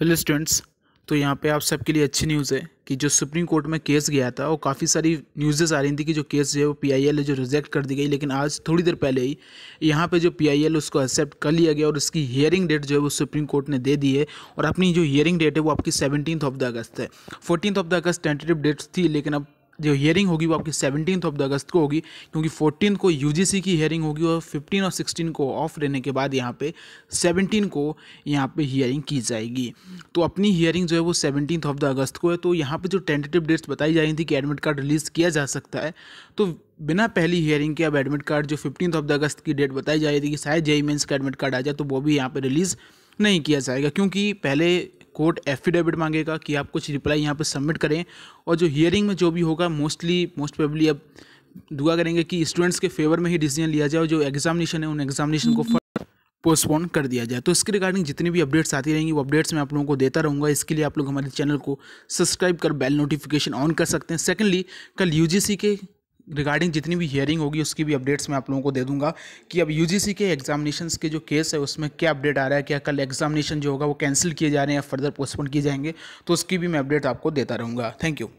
hello students तो यहाँ पे आप सबके लिए अच्छी न्यूज़ है कि जो सुप्रीम कोर्ट में केस गया था और काफ़ी सारी न्यूज़ेस आ रही थी कि जो केस जो है वो पी है जो रिजेक्ट कर दी गई लेकिन आज थोड़ी देर पहले ही यहाँ पे जो पी उसको एक्सेप्ट कर लिया गया और उसकी हियरिंग डेट जो है वो सुप्रीम कोर्ट ने दे दी है और अपनी जो हियरिंग डेट है वो आपकी सेवनटीन ऑफ द अगस्त है fourteen of the August tentative dates थी लेकिन अब जो हियरिंग होगी वो आपकी सेवनटीन ऑफ अगस्त को होगी क्योंकि फोर्टीन को यू की हियरिंग होगी और फिफ्टीन और सिक्सटीन को ऑफ रहने के बाद यहाँ पे सेवनटीन को यहाँ पे हियरिंग की जाएगी तो अपनी हियरिंग जो है वो सेवनटीन ऑफ द अगस्त को है तो यहाँ पे जो टेंटेटिव डेट्स बताई जा रही थी कि एडमिट कार्ड रिलीज़ किया जा सकता है तो बिना पहली हियरिंग के अब एडमिट कार्ड जो फिफ्टीन ऑफ द अगस्त की डेट बताई जा रही थी कि शायद जेई मेन्स का एडमिट कार्ड आ जाए तो वो भी यहाँ पर रिलीज़ नहीं किया जाएगा क्योंकि पहले कोर्ट एफिडेविट मांगेगा कि आप कुछ रिप्लाई यहाँ पर सबमिट करें और जो हियरिंग में जो भी होगा मोस्टली मोस्ट प्रोबली अब दुआ करेंगे कि स्टूडेंट्स के फेवर में ही डिसीजन लिया जाए और जो एग्जामिनेशन है उन एग्जामिनेशन को पोस्टपोन कर दिया जाए तो इसके रिगार्डिंग जितनी भी अपडेट्स आती रहेंगी वो अपडेट्स मैं आप लोगों को देता रहूँगा इसके लिए आप लोग हमारे चैनल को सब्सक्राइब कर बेल नोटिफिकेशन ऑन कर सकते हैं सेकेंडली कल यू के रिगार्डिंग जितनी भी हियरिंग होगी उसकी भी अपडेट्स मैं आप लोगों को दे दूंगा कि अब यूजीसी के एग्जामिनेशंस के जो केस है उसमें क्या अपडेट आ रहा है क्या कल एग्जामिनेशन जो होगा वो कैंसिल किए जा रहे हैं या फर्दर पोस्टपोन किए जाएंगे तो उसकी भी मैं अपडेट आपको देता रहूँगा थैंक यू